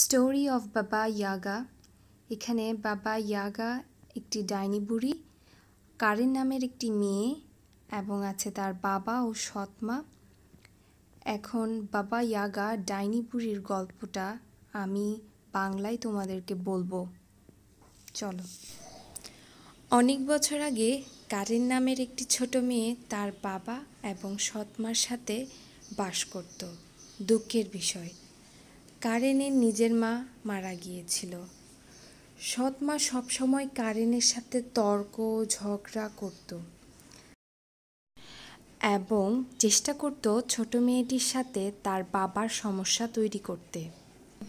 story of বাবা ইয়াগা এখানে বাবা ইয়াগা একটি ডাইনি বুড়ি কারেন নামের একটি মেয়ে এবং আছে তার বাবা ও সৎমা এখন বাবা ইয়াগা ডাইনি বুড়ির গল্পটা আমি বাংলায় তোমাদেরকে বলবো চলো অনেক বছর আগে কারেন নামের একটি ছোট মেয়ে তার বাবা এবং সৎমার সাথে বাস করত দুঃখের বিষয় কারেনের নিজের মা মারা গিয়েছিল সৎ মা সবসময় কারেনের সাথে তর্ক ঝগড়া করত এবং চেষ্টা করত ছোট মেয়েটির সাথে তার বাবার সমস্যা তৈরি করতে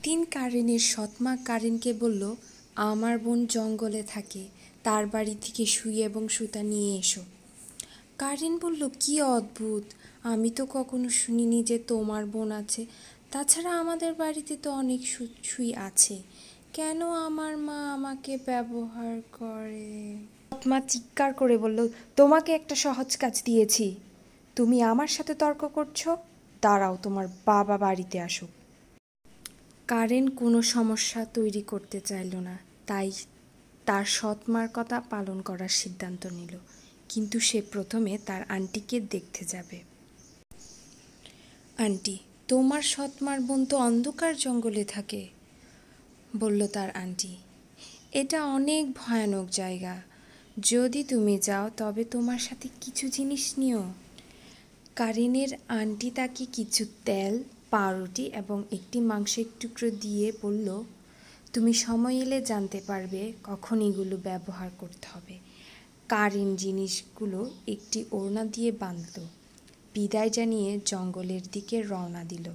দিন কারেনের সৎ মা কারেনকে বলল আমার বোন জঙ্গলে থাকে তার বাড়ি থেকে শুই এবং সুতা নিয়ে এসো কারেন বলল কি অদ্ভুত আমি তো কখনো শুনিনি যে তোমার বোন আছে তাছাড়া আমাদের বাড়িতে তো অনেক সুচ্ছুই আছে কেন আমার মা আমাকে ব্যবহার করে মা চিৎকার করে বলল তোমাকে একটা সহজ কাজ দিয়েছি তুমি আমার সাথে তর্ক করছো দাঁড়াও তোমার বাবা বাড়িতে আসুক কারেন কোনো সমস্যা তৈরি করতে চাইল না তাই তার সৎমার কথা পালন করার সিদ্ধান্ত নিল কিন্তু সে প্রথমে তার আন্টিকে দেখতে যাবে আন্টি তোমার সৎমার বোন তো অন্ধকার জঙ্গলে থাকে বলল তার আন্টি এটা অনেক ভয়ানক জায়গা যদি তুমি যাও তবে তোমার সাথে কিছু জিনিস নিও কারিনের আন্টি তাকে কিছু তেল পাউরুটি এবং একটি মাংসের টুকরো দিয়ে বলল তুমি সময় এলে জানতে পারবে কখন এগুলো ব্যবহার করতে হবে কারিন জিনিসগুলো একটি ওড়না দিয়ে বাঁধত বিদায় জানিয়ে জঙ্গলের দিকে রওনা দিল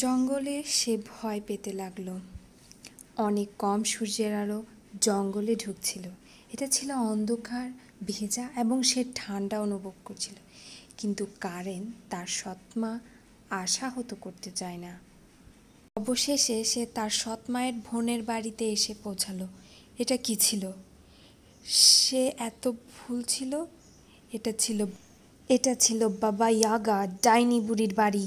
জঙ্গলে সে ভয় পেতে লাগলো অনেক কম সূর্যের আলো জঙ্গলে ঢুকছিল এটা ছিল অন্ধকার ভেজা এবং সে ঠান্ডা অনুভব করছিল কিন্তু কারেন তার সৎমা আশাহত করতে চায় না অবশেষে সে তার সৎমায়ের বোনের বাড়িতে এসে পৌঁছালো এটা কি ছিল সে এত ভুল ছিল এটা ছিল এটা ছিল বাবা ইয়াগা ডাইনি বুড়ির বাড়ি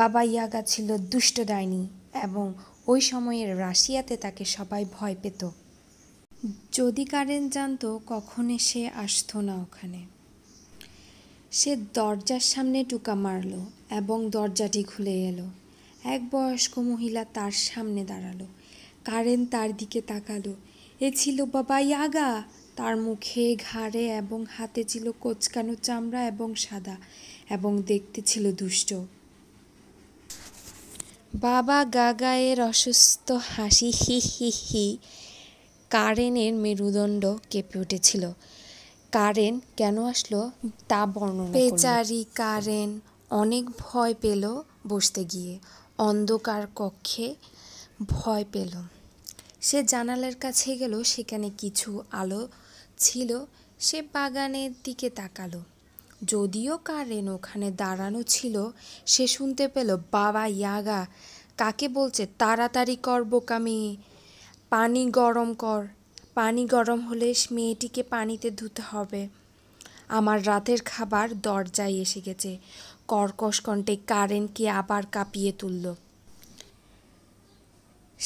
বাবা ইয়াগা ছিল দুষ্ট ডাইনি এবং ওই সময়ের রাশিয়াতে তাকে সবাই ভয় পেত যদি কারেন জানতো কখনো সে আসতো না ওখানে সে দরজার সামনে টুকা মারল এবং দরজাটি খুলে এলো এক বয়স্ক মহিলা তার সামনে দাঁড়ালো কারেন তার দিকে তাকালো এ ছিল বাবা ইয়াগা তার মুখে ঘাড়ে এবং হাতে ছিল কোচকানো চামড়া এবং সাদা এবং দেখতে ছিল দুষ্ট বাবা গাগায়ের অসুস্থ হাসি হি হি হি কারেনের মেরুদণ্ড কেঁপে উঠেছিল কারেন কেন আসলো তা বর্ণনা বেচারি কারেন অনেক ভয় পেল বসতে গিয়ে অন্ধকার কক্ষে ভয় পেল সে জানালার কাছে গেল সেখানে কিছু আলো ছিল সে বাগানের দিকে তাকালো যদিও কারেন ওখানে দাঁড়ানো ছিল সে শুনতে পেল বাবা ইয়াগা কাকে বলছে তাড়াতাড়ি কর বোকামি পানি গরম কর পানি গরম হলে মেয়েটিকে পানিতে ধুতে হবে আমার রাতের খাবার দরজায় এসে গেছে কর্কশ কণ্ঠে কারেন্টকে আবার কাঁপিয়ে তুলল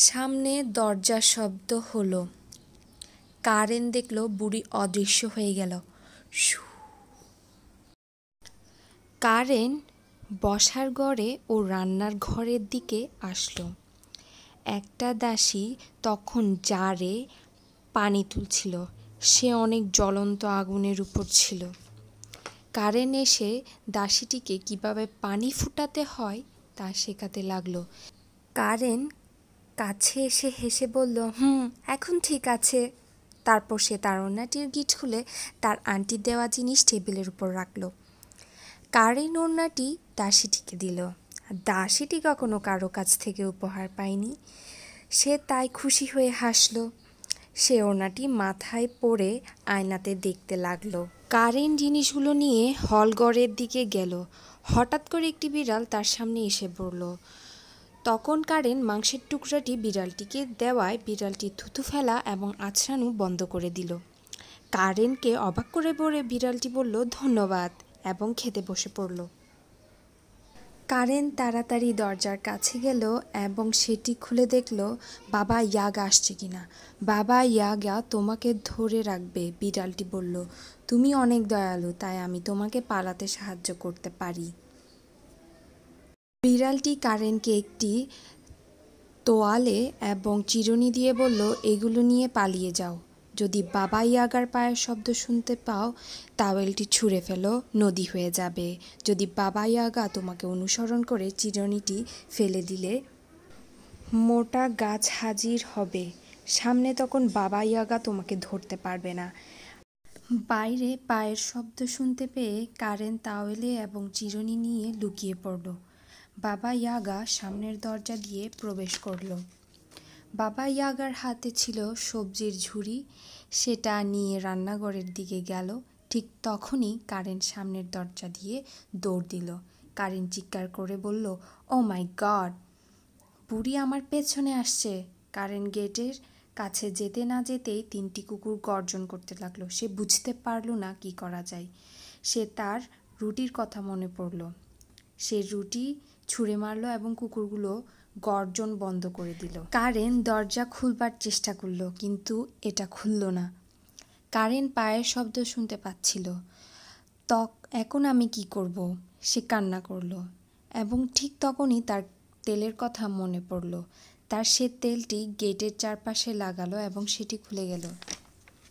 সামনে দরজার শব্দ হলো কারেন দেখল বুড়ি অদৃশ্য হয়ে গেল কারেন বসার ঘরে ও রান্নার ঘরের দিকে আসলো একটা দাসী তখন জারে পানি তুলছিল সে অনেক জ্বলন্ত আগুনের উপর ছিল কারেন এসে দাসীটিকে কিভাবে পানি ফুটাতে হয় তা শেখাতে লাগলো কারেন কাছে এসে হেসে বলল হুম এখন ঠিক আছে তারপর সে তার ওড়নাটির গিট খুলে তার আন্টির দেওয়া জিনিস টেবিলের উপর রাখল কার এই ওড়নাটি দাসীটিকে দিল দাসীটি কখনো কারো কাছ থেকে উপহার পায়নি সে তাই খুশি হয়ে হাসল সে ওড়নাটি মাথায় পরে আয়নাতে দেখতে লাগলো কারেন জিনিসগুলো নিয়ে হলগড়ের দিকে গেল হঠাৎ করে একটি বিড়াল তার সামনে এসে পড়ল তখন কারেন মাংসের টুকরাটি বিড়ালটিকে দেওয়ায় বিড়ালটি থুথু ফেলা এবং আছড়ানো বন্ধ করে দিল কারেনকে অবাক করে পড়ে বিড়ালটি বলল ধন্যবাদ এবং খেতে বসে পড়ল কারেন তাড়াতাড়ি দরজার কাছে গেল এবং সেটি খুলে দেখল বাবা ইয়াগ আসছে কিনা বাবা ইয়াগা তোমাকে ধরে রাখবে বিড়ালটি বলল তুমি অনেক দয়ালু তাই আমি তোমাকে পালাতে সাহায্য করতে পারি বিড়ালটি কারেনকে একটি তোয়ালে এবং চিরুনি দিয়ে বলল এগুলো নিয়ে পালিয়ে যাও যদি বাবা ইয়াগার পায়ের শব্দ শুনতে পাও তাওয়েলটি ছুঁড়ে ফেলো নদী হয়ে যাবে যদি বাবা ইয়াগা তোমাকে অনুসরণ করে চিরনিটি ফেলে দিলে মোটা গাছ হাজির হবে সামনে তখন বাবা ইয়াগা তোমাকে ধরতে পারবে না বাইরে পায়ের শব্দ শুনতে পেয়ে কারেন তাওয়েলে এবং চিরুনি নিয়ে লুকিয়ে পড়ল বাবা ইয়াগা সামনের দরজা দিয়ে প্রবেশ করল বাবা ইয়াগার হাতে ছিল সবজির ঝুড়ি সেটা নিয়ে রান্নাঘরের দিকে গেল ঠিক তখনই কারেন্ট সামনের দরজা দিয়ে দৌড় দিল কারেন্ট চিৎকার করে বলল ও মাই গড বুড়ি আমার পেছনে আসছে কারেন্ট গেটের কাছে যেতে না যেতেই তিনটি কুকুর গর্জন করতে লাগলো সে বুঝতে পারল না কি করা যায় সে তার রুটির কথা মনে পড়ল সে রুটি ছুঁড়ে মারল এবং কুকুরগুলো গর্জন বন্ধ করে দিল কারেন দরজা খুলবার চেষ্টা করল কিন্তু এটা খুলল না কারেন পায়ের শব্দ শুনতে পাচ্ছিল তক এখন আমি কি করব সে কান্না করল এবং ঠিক তখনই তার তেলের কথা মনে পড়ল তার সে তেলটি গেটের চারপাশে লাগালো এবং সেটি খুলে গেল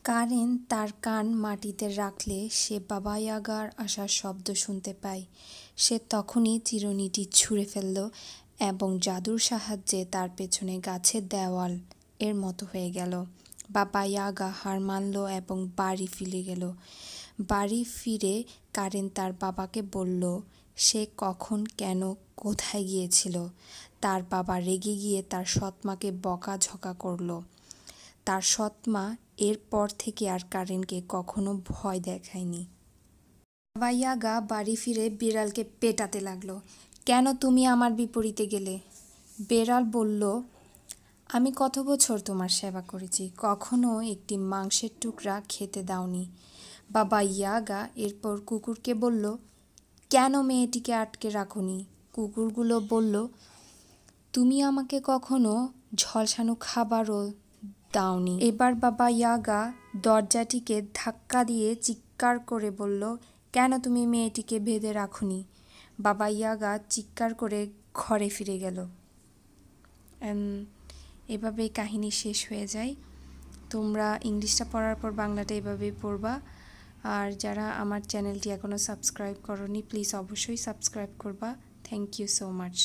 কারেন তার কান মাটিতে রাখলে সে আগার আসার শব্দ শুনতে পায় সে তখনই চিরুনিটি ছুঁড়ে ফেলল এবং জাদুর সাহায্যে তার পেছনে গাছের দেওয়াল এর মতো হয়ে গেল বাবা ইয়াগা হার মানল এবং বাড়ি ফিরে গেল বাড়ি ফিরে কারেন তার বাবাকে বলল সে কখন কেন কোথায় গিয়েছিল তার বাবা রেগে গিয়ে তার সৎমাকে বকা ঝকা করল তার সৎমা এরপর থেকে আর কারেনকে কখনো ভয় দেখায়নি বাবাইয়াগা বাড়ি ফিরে বিড়ালকে পেটাতে লাগলো কেন তুমি আমার বিপরীতে গেলে বেড়াল বলল আমি কত বছর তোমার সেবা করেছি কখনো একটি মাংসের টুকরা খেতে দাওনি বাবা ইয়াগা এরপর কুকুরকে বলল কেন মেয়েটিকে আটকে রাখুনি কুকুরগুলো বলল তুমি আমাকে কখনো ঝলসানো খাবারও দাওনি এবার বাবা ইয়াগা দরজাটিকে ধাক্কা দিয়ে চিৎকার করে বলল কেন তুমি মেয়েটিকে ভেদে রাখুনি বাবা ইয়াগা চিৎকার করে ঘরে ফিরে গেল এভাবেই কাহিনী শেষ হয়ে যায় তোমরা ইংলিশটা পড়ার পর বাংলাটা এভাবেই পড়বা আর যারা আমার চ্যানেলটি এখনও সাবস্ক্রাইব করনি প্লিজ অবশ্যই সাবস্ক্রাইব করবা থ্যাংক ইউ সো মাচ